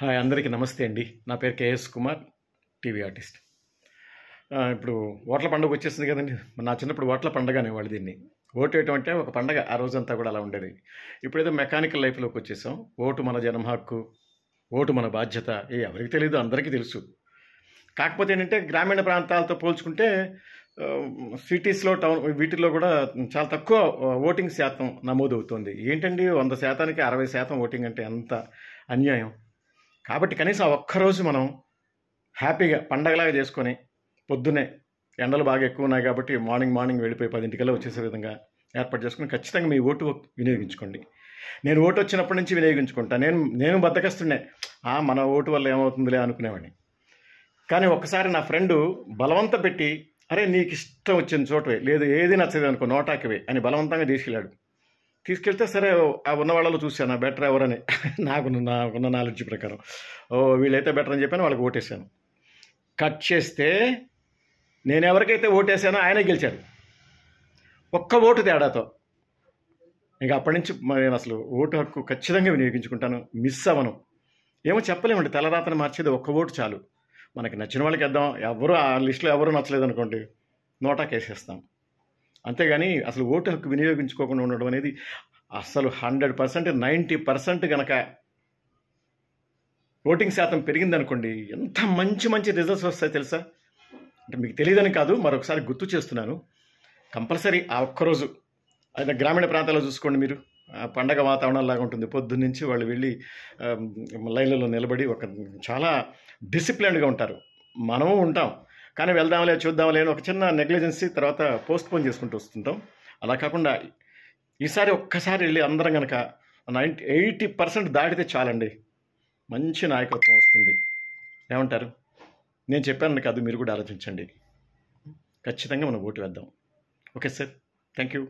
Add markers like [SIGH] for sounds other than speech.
hi అందరికీ నమస్తే అండి నా పేరు కేఎస్ కుమార్ టీవీ ఆర్టిస్ట్ ఇప్పుడు ఓట్ల పండుగ వచ్చేసింది కదండి నా చిన్నప్పుడు ఓట్ల పండుగ అనేవాళ్ళు దీన్ని వేయటం అంటే ఒక పండగ ఆ రోజంతా కూడా అలా ఉండేది ఇప్పుడేదో మెకానికల్ లైఫ్లోకి వచ్చేసాం ఓటు మన జనం హక్కు ఓటు మన బాధ్యత ఏ ఎవరికి తెలియదు అందరికీ తెలుసు కాకపోతే ఏంటంటే గ్రామీణ ప్రాంతాలతో పోల్చుకుంటే సిటీస్లో టౌన్ వీటిల్లో కూడా చాలా తక్కువ ఓటింగ్ శాతం నమోదవుతుంది ఏంటండి వంద శాతానికి అరవై శాతం ఓటింగ్ అంటే ఎంత అన్యాయం కాబట్టి కనీసం ఒక్కరోజు మనం హ్యాపీగా పండగలాగా చేసుకొని పొద్దున్నే ఎండలు బాగా ఎక్కువ ఉన్నాయి కాబట్టి మార్నింగ్ మార్నింగ్ వెళ్ళిపోయి పదింటికల్లా వచ్చేసే విధంగా ఏర్పాటు చేసుకుని ఖచ్చితంగా మీ ఓటు వినియోగించుకోండి నేను ఓటు వచ్చినప్పటి నుంచి వినియోగించుకుంటా నేను నేను బద్దకస్తుండే మన ఓటు వల్ల ఏమవుతుందిలే అనుకునేవాడిని కానీ ఒకసారి నా ఫ్రెండు బలవంత పెట్టి అరే నీకు ఇష్టం వచ్చిన చోటువే లేదు ఏది నచ్చదు అనుకో నోటాకివే అని బలవంతంగా తీసుకెళ్ళాడు తీసుకెళ్తే సరే ఆ ఉన్న వాళ్ళలో చూశాను బెటర్ ఎవరని [LAUGHS] నాకు నాకున్న నాలెడ్జ్ ప్రకారం ఓ వీళ్ళైతే బెటర్ అని చెప్పాను వాళ్ళకి ఓటేశాను కట్ చేస్తే నేను ఎవరికైతే ఓటేసానో ఆయనే గెలిచారు ఒక్క ఓటు తేడాతో ఇంకా అప్పటి నుంచి నేను అసలు ఓటు హక్కు ఖచ్చితంగా వినియోగించుకుంటాను మిస్ అవ్వను ఏమో చెప్పలేమండి తలరాతను మార్చేది ఒక్క ఓటు చాలు మనకి నచ్చిన వాళ్ళకి వేద్దాం ఎవరు ఆ లిస్టులో ఎవరు నచ్చలేదు అనుకోండి కేసేస్తాం అంతేగాని అసలు ఓటు హక్కు వినియోగించుకోకుండా ఉండడం అనేది అసలు హండ్రెడ్ పర్సెంట్ నైంటీ పర్సెంట్ కనుక ఓటింగ్ శాతం పెరిగిందనుకోండి ఎంత మంచి మంచి రిజల్ట్స్ వస్తాయి తెలుసా అంటే మీకు తెలియదని కాదు మరొకసారి గుర్తు చేస్తున్నాను కంపల్సరీ ఆ ఒక్కరోజు అయితే గ్రామీణ ప్రాంతాల్లో చూసుకోండి మీరు పండగ వాతావరణం లాగా ఉంటుంది పొద్దున్నుంచి వాళ్ళు వెళ్ళి లైన్లలో నిలబడి ఒక చాలా డిసిప్లిన్డ్గా ఉంటారు మనము ఉంటాం కానీ వెళ్దాంలే చూద్దాంలే అని ఒక చిన్న నెగ్లిజెన్సీ తర్వాత పోస్ట్పోన్ చేసుకుంటూ వస్తుంటాం అలా కాకుండా ఈసారి ఒక్కసారి వెళ్ళి అందరం కనుక నైంటీ ఎయిటీ పర్సెంట్ దాటితే చాలండి మంచి నాయకత్వం వస్తుంది ఏమంటారు నేను చెప్పాను కాదు మీరు కూడా ఆలోచించండి ఖచ్చితంగా మనం ఓటు వేద్దాం ఓకే సార్ థ్యాంక్ యూ